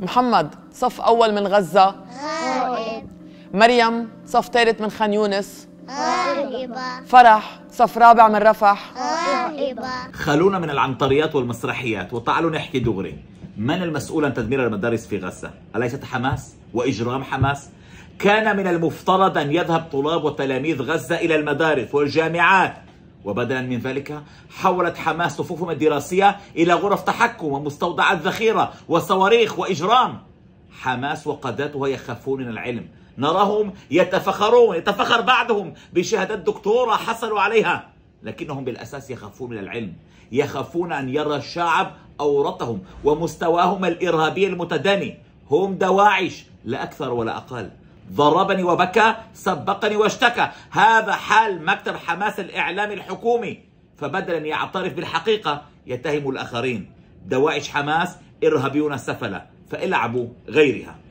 محمد صف أول من غزة غائب مريم صف ثالث من خان يونس غائبة فرح صف رابع من رفح غائبة خلونا من العنطريات والمسرحيات وتعالوا نحكي دغري من المسؤول عن تدمير المدارس في غزة؟ أليست حماس؟ وإجرام حماس؟ كان من المفترض أن يذهب طلاب وتلاميذ غزة إلى المدارس والجامعات وبدلا من ذلك حولت حماس صفوفهم الدراسية إلى غرف تحكم ومستودعات ذخيرة وصواريخ وإجرام حماس وقادتها يخافون من العلم نراهم يتفخرون يتفخر بعضهم بشهادات دكتورة حصلوا عليها لكنهم بالأساس يخافون من العلم يخافون أن يرى الشعب أورطهم ومستواهم الإرهابي المتدني هم دواعش لا أكثر ولا أقل ضربني وبكى سبقني واشتكى هذا حال مكتب حماس الإعلامي الحكومي فبدلا أن يعترف بالحقيقة يتهم الآخرين دوائش حماس إرهابيون سفلة فالعبوا غيرها